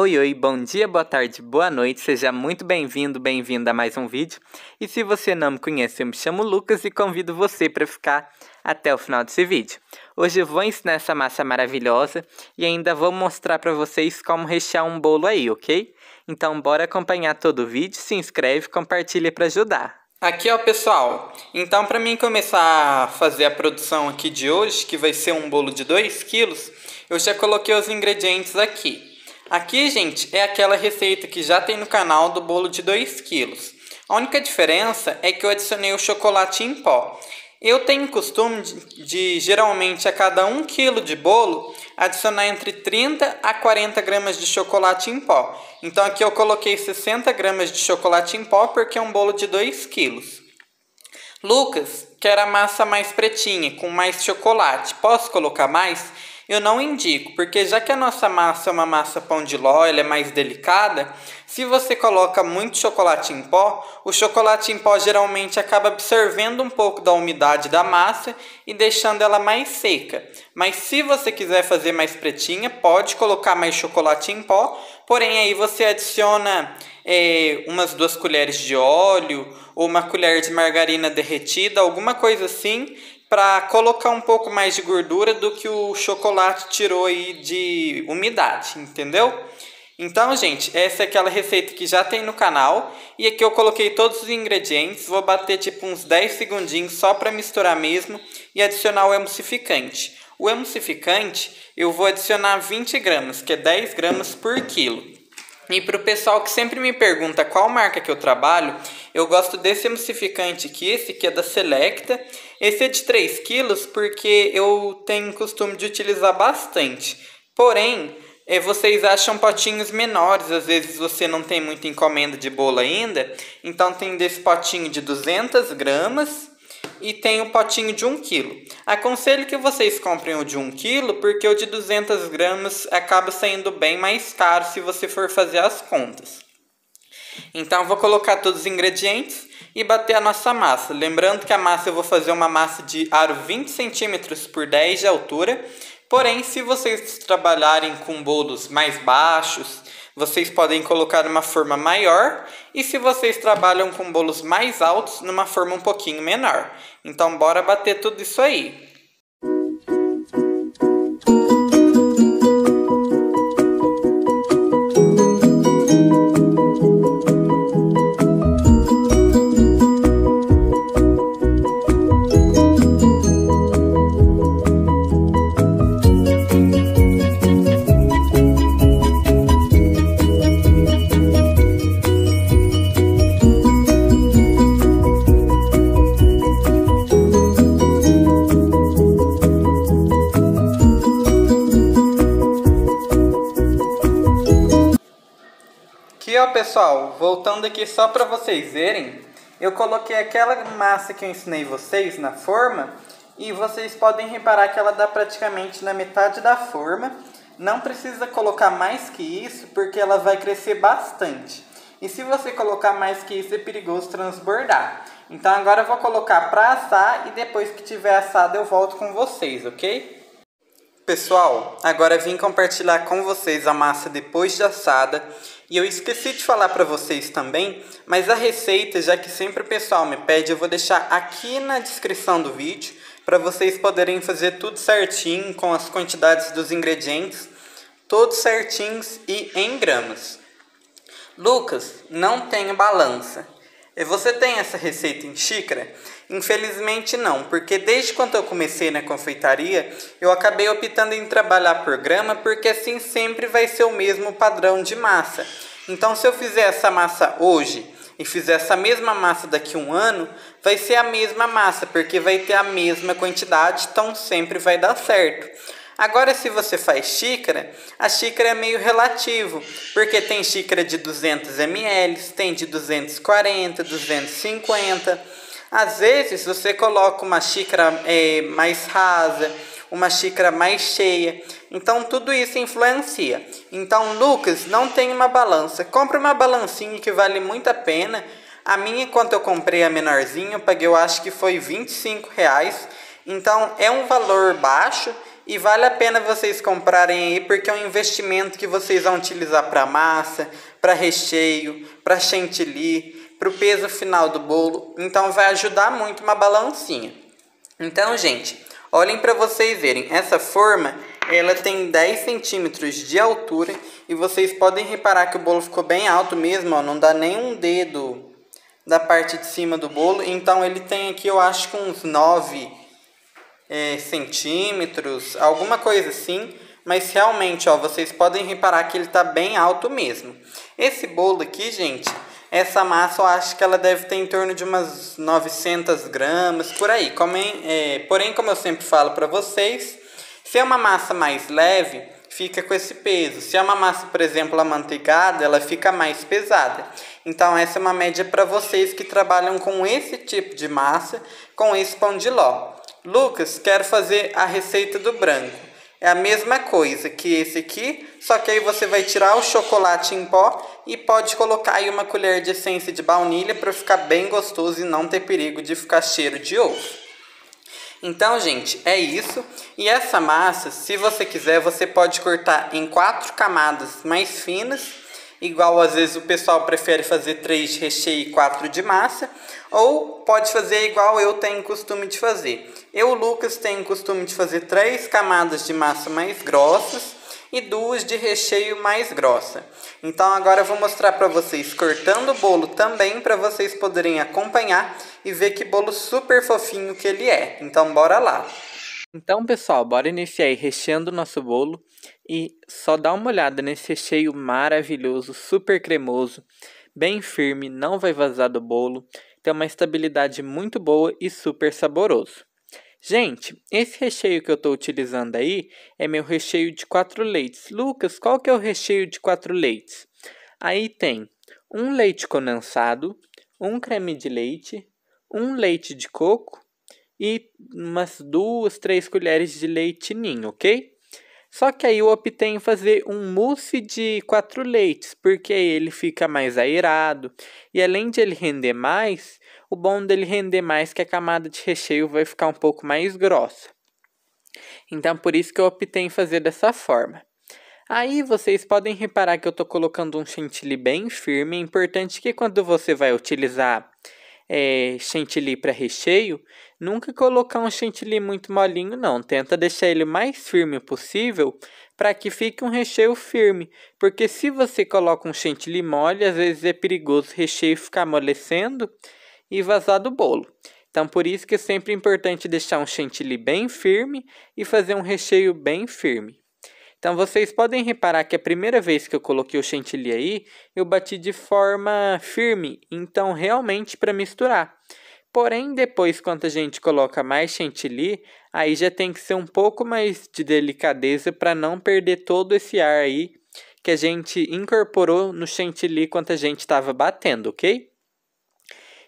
Oi, oi, bom dia, boa tarde, boa noite, seja muito bem-vindo, bem-vinda a mais um vídeo. E se você não me conhece, eu me chamo Lucas e convido você para ficar até o final desse vídeo. Hoje eu vou ensinar essa massa maravilhosa e ainda vou mostrar para vocês como rechear um bolo aí, ok? Então bora acompanhar todo o vídeo, se inscreve, compartilha para ajudar. Aqui ó pessoal, então para mim começar a fazer a produção aqui de hoje, que vai ser um bolo de 2 quilos, eu já coloquei os ingredientes aqui. Aqui, gente, é aquela receita que já tem no canal do bolo de 2 kg. A única diferença é que eu adicionei o chocolate em pó. Eu tenho costume de, de, geralmente a cada 1 kg de bolo adicionar entre 30 a 40 gramas de chocolate em pó. Então aqui eu coloquei 60 gramas de chocolate em pó porque é um bolo de 2 quilos. Lucas quer a massa mais pretinha, com mais chocolate. Posso colocar mais? Eu não indico, porque já que a nossa massa é uma massa pão de ló, ela é mais delicada, se você coloca muito chocolate em pó, o chocolate em pó geralmente acaba absorvendo um pouco da umidade da massa e deixando ela mais seca. Mas se você quiser fazer mais pretinha, pode colocar mais chocolate em pó, Porém, aí você adiciona é, umas duas colheres de óleo ou uma colher de margarina derretida, alguma coisa assim, para colocar um pouco mais de gordura do que o chocolate tirou aí de umidade, entendeu? Então, gente, essa é aquela receita que já tem no canal. E aqui eu coloquei todos os ingredientes. Vou bater tipo uns 10 segundinhos só para misturar mesmo e adicionar o emulsificante. O emulsificante, eu vou adicionar 20 gramas, que é 10 gramas por quilo. E para o pessoal que sempre me pergunta qual marca que eu trabalho, eu gosto desse emulsificante aqui, esse que é da Selecta. Esse é de 3 quilos porque eu tenho costume de utilizar bastante. Porém, é, vocês acham potinhos menores, às vezes você não tem muita encomenda de bolo ainda, então tem desse potinho de 200 gramas e tem um potinho de 1 kg. Aconselho que vocês comprem o de 1 kg, porque o de 200 gramas acaba saindo bem mais caro se você for fazer as contas. Então vou colocar todos os ingredientes e bater a nossa massa. Lembrando que a massa eu vou fazer uma massa de aro 20 cm por 10 de altura. Porém, se vocês trabalharem com bolos mais baixos, vocês podem colocar uma forma maior e se vocês trabalham com bolos mais altos, numa forma um pouquinho menor. Então bora bater tudo isso aí. ó pessoal, voltando aqui só para vocês verem, eu coloquei aquela massa que eu ensinei vocês na forma e vocês podem reparar que ela dá praticamente na metade da forma. Não precisa colocar mais que isso porque ela vai crescer bastante. E se você colocar mais que isso é perigoso transbordar. Então agora eu vou colocar para assar e depois que tiver assado eu volto com vocês, ok? Pessoal, agora vim compartilhar com vocês a massa depois de assada e eu esqueci de falar para vocês também, mas a receita, já que sempre o pessoal me pede, eu vou deixar aqui na descrição do vídeo para vocês poderem fazer tudo certinho com as quantidades dos ingredientes, todos certinhos e em gramas. Lucas, não tenho balança. Você tem essa receita em xícara? Infelizmente não, porque desde quando eu comecei na confeitaria, eu acabei optando em trabalhar por grama, porque assim sempre vai ser o mesmo padrão de massa. Então se eu fizer essa massa hoje e fizer essa mesma massa daqui a um ano, vai ser a mesma massa, porque vai ter a mesma quantidade, então sempre vai dar certo. Agora, se você faz xícara, a xícara é meio relativo, porque tem xícara de 200 ml, tem de 240, 250. Às vezes, você coloca uma xícara é, mais rasa, uma xícara mais cheia. Então, tudo isso influencia. Então, Lucas, não tem uma balança. Compre uma balancinha que vale muito a pena. A minha, quando eu comprei a menorzinha, eu paguei, eu acho que foi 25 reais. Então, é um valor baixo e vale a pena vocês comprarem aí, porque é um investimento que vocês vão utilizar para massa, para recheio, para chantilly, para o peso final do bolo. Então vai ajudar muito uma balancinha. Então, gente, olhem para vocês verem. Essa forma, ela tem 10 centímetros de altura e vocês podem reparar que o bolo ficou bem alto mesmo, ó, não dá nem um dedo da parte de cima do bolo. Então ele tem aqui, eu acho que uns 9 é, centímetros, alguma coisa assim. Mas realmente, ó, vocês podem reparar que ele está bem alto mesmo. Esse bolo aqui, gente, essa massa eu acho que ela deve ter em torno de umas 900 gramas, por aí. Comem, é, porém, como eu sempre falo para vocês, se é uma massa mais leve, fica com esse peso. Se é uma massa, por exemplo, amanteigada, ela fica mais pesada. Então, essa é uma média para vocês que trabalham com esse tipo de massa, com esse pão de ló. Lucas, quero fazer a receita do branco. É a mesma coisa que esse aqui, só que aí você vai tirar o chocolate em pó e pode colocar aí uma colher de essência de baunilha para ficar bem gostoso e não ter perigo de ficar cheiro de ovo. Então, gente, é isso. E essa massa, se você quiser, você pode cortar em quatro camadas mais finas igual às vezes o pessoal prefere fazer três de recheio e quatro de massa, ou pode fazer igual eu tenho costume de fazer. Eu, Lucas, tenho costume de fazer três camadas de massa mais grossas e duas de recheio mais grossa. Então agora eu vou mostrar para vocês cortando o bolo também para vocês poderem acompanhar e ver que bolo super fofinho que ele é. Então bora lá. Então pessoal, bora iniciar recheando o nosso bolo. E só dá uma olhada nesse recheio maravilhoso, super cremoso, bem firme, não vai vazar do bolo, tem uma estabilidade muito boa e super saboroso. Gente, esse recheio que eu estou utilizando aí é meu recheio de quatro leites. Lucas, qual que é o recheio de quatro leites? Aí tem um leite condensado, um creme de leite, um leite de coco e umas duas, três colheres de leite ninho, ok? Só que aí eu optei em fazer um mousse de quatro leites, porque ele fica mais aerado. E além de ele render mais, o bom dele render mais é que a camada de recheio vai ficar um pouco mais grossa. Então por isso que eu optei em fazer dessa forma. Aí vocês podem reparar que eu estou colocando um chantilly bem firme. É importante que quando você vai utilizar é, chantilly para recheio, nunca colocar um chantilly muito molinho, não. Tenta deixar ele mais firme possível para que fique um recheio firme. Porque se você coloca um chantilly mole, às vezes é perigoso o recheio ficar amolecendo e vazar do bolo. Então, por isso que é sempre importante deixar um chantilly bem firme e fazer um recheio bem firme. Então vocês podem reparar que é a primeira vez que eu coloquei o chantilly aí, eu bati de forma firme, então realmente para misturar. Porém, depois quando a gente coloca mais chantilly, aí já tem que ser um pouco mais de delicadeza para não perder todo esse ar aí que a gente incorporou no chantilly quando a gente estava batendo, ok?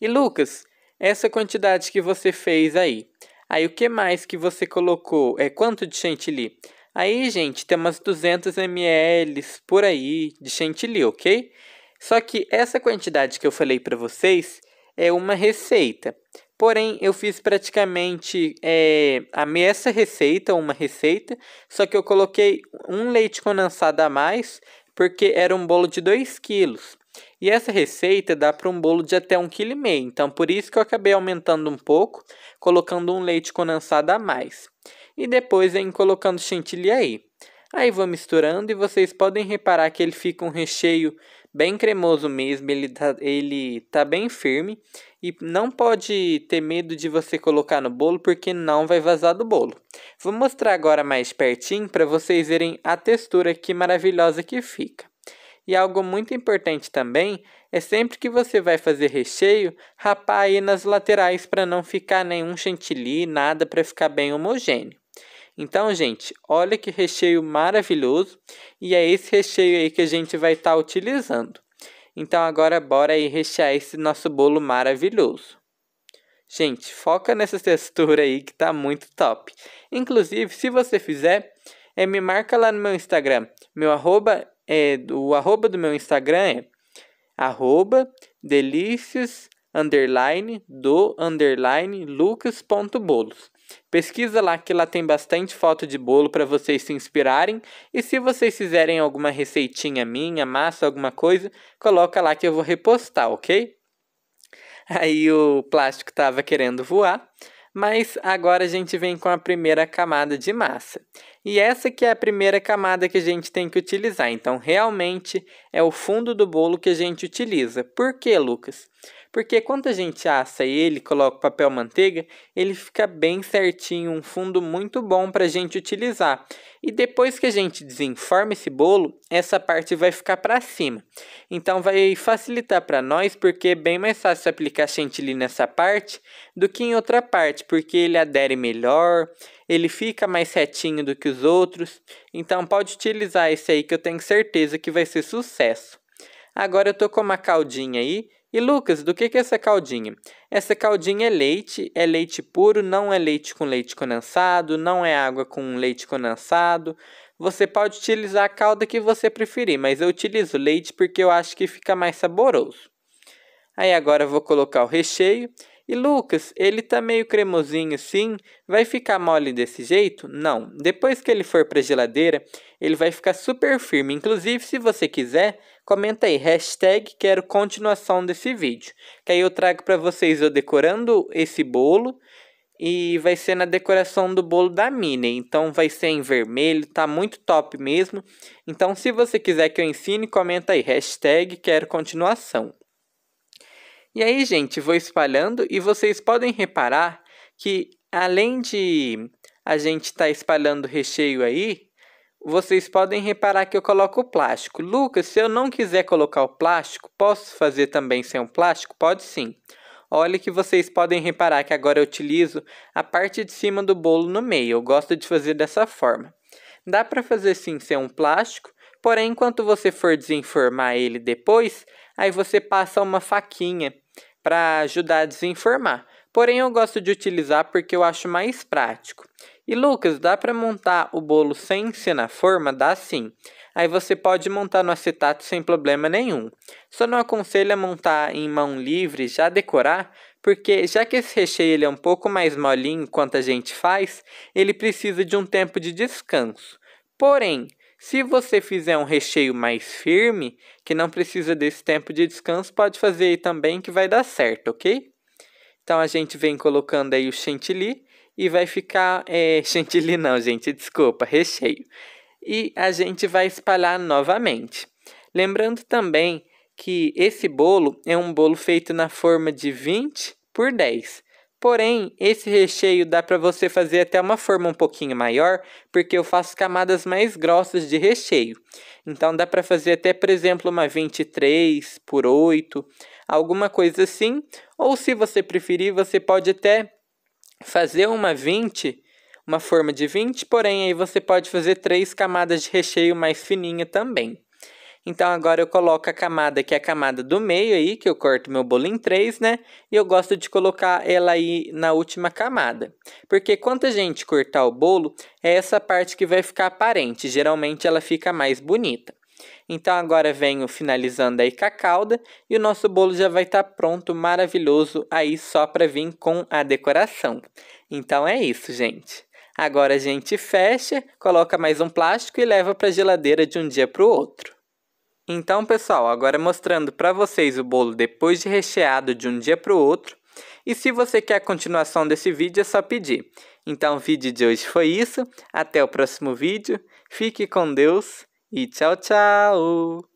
E Lucas, essa quantidade que você fez aí, aí o que mais que você colocou? É quanto de chantilly? Aí, gente, tem umas 200 ml por aí de chantilly, ok? Só que essa quantidade que eu falei para vocês é uma receita. Porém, eu fiz praticamente é, a essa receita, uma receita, só que eu coloquei um leite condensado a mais, porque era um bolo de 2 quilos. E essa receita dá para um bolo de até 1,5 kg, então por isso que eu acabei aumentando um pouco, colocando um leite condensado a mais e depois vem colocando chantilly aí. Aí vou misturando e vocês podem reparar que ele fica um recheio bem cremoso mesmo, ele tá, ele tá bem firme e não pode ter medo de você colocar no bolo porque não vai vazar do bolo. Vou mostrar agora mais pertinho para vocês verem a textura que maravilhosa que fica. E algo muito importante também é sempre que você vai fazer recheio, rapar aí nas laterais para não ficar nenhum chantilly, nada para ficar bem homogêneo. Então, gente, olha que recheio maravilhoso e é esse recheio aí que a gente vai estar tá utilizando. Então agora bora aí rechear esse nosso bolo maravilhoso. Gente, foca nessa textura aí que tá muito top. Inclusive, se você fizer, é, me marca lá no meu Instagram. Meu arroba, é, o arroba do meu Instagram é arroba delícias underline do underline lucas.bolos. Pesquisa lá que lá tem bastante foto de bolo para vocês se inspirarem e se vocês fizerem alguma receitinha minha, massa, alguma coisa, coloca lá que eu vou repostar, ok? Aí o plástico estava querendo voar, mas agora a gente vem com a primeira camada de massa. E essa que é a primeira camada que a gente tem que utilizar. Então, realmente é o fundo do bolo que a gente utiliza. Por Lucas? Porque quando a gente assa ele, coloca o papel manteiga, ele fica bem certinho, um fundo muito bom para a gente utilizar. E depois que a gente desenforma esse bolo, essa parte vai ficar para cima. Então vai facilitar para nós, porque é bem mais fácil aplicar chantilly nessa parte do que em outra parte, porque ele adere melhor, ele fica mais retinho do que os outros. Então pode utilizar esse aí que eu tenho certeza que vai ser sucesso. Agora eu tô com uma caldinha aí e Lucas, do que, que é essa caldinha? Essa caldinha é leite, é leite puro, não é leite com leite condensado, não é água com leite condensado. Você pode utilizar a calda que você preferir, mas eu utilizo leite porque eu acho que fica mais saboroso. Aí agora vou colocar o recheio. E Lucas, ele tá meio cremosinho sim, vai ficar mole desse jeito? Não, depois que ele for para geladeira, ele vai ficar super firme. Inclusive, se você quiser, comenta aí, hashtag quero continuação desse vídeo. Que aí eu trago para vocês eu decorando esse bolo e vai ser na decoração do bolo da Minnie. Então vai ser em vermelho, tá muito top mesmo. Então se você quiser que eu ensine, comenta aí, hashtag quero continuação. E aí, gente, vou espalhando e vocês podem reparar que além de a gente estar tá espalhando recheio aí, vocês podem reparar que eu coloco o plástico. Lucas, se eu não quiser colocar o plástico, posso fazer também sem o plástico? Pode sim. Olha que vocês podem reparar que agora eu utilizo a parte de cima do bolo no meio. Eu gosto de fazer dessa forma. Dá para fazer sim sem um plástico, porém enquanto você for desenformar ele depois, aí você passa uma faquinha para ajudar a desenformar. Porém eu gosto de utilizar porque eu acho mais prático. E Lucas, dá para montar o bolo sem ser na forma? Dá sim. Aí você pode montar no acetato sem problema nenhum. Só não aconselho a montar em mão livre, já decorar, porque já que esse recheio ele é um pouco mais molinho enquanto a gente faz, ele precisa de um tempo de descanso. Porém, se você fizer um recheio mais firme, que não precisa desse tempo de descanso, pode fazer aí também que vai dar certo, ok? Então a gente vem colocando aí o chantilly e vai ficar é, chantilly não, gente, desculpa, recheio. E a gente vai espalhar novamente. Lembrando também que esse bolo é um bolo feito na forma de 20 por 10. Porém, esse recheio dá para você fazer até uma forma um pouquinho maior, porque eu faço camadas mais grossas de recheio. Então dá para fazer até, por exemplo, uma 23 por 8, alguma coisa assim. Ou se você preferir, você pode até fazer uma 20, uma forma de 20, porém aí você pode fazer três camadas de recheio mais fininha também. Então agora eu coloco a camada que é a camada do meio aí, que eu corto meu bolo em três, né? E eu gosto de colocar ela aí na última camada. Porque quando a gente cortar o bolo, é essa parte que vai ficar aparente. Geralmente ela fica mais bonita. Então agora venho finalizando aí com a calda e o nosso bolo já vai estar tá pronto, maravilhoso, aí só para vir com a decoração. Então é isso, gente. Agora a gente fecha, coloca mais um plástico e leva para a geladeira de um dia para o outro. Então, pessoal, agora mostrando para vocês o bolo depois de recheado de um dia para o outro. E se você quer a continuação desse vídeo, é só pedir. Então, o vídeo de hoje foi isso. Até o próximo vídeo. Fique com Deus 一瞧瞧。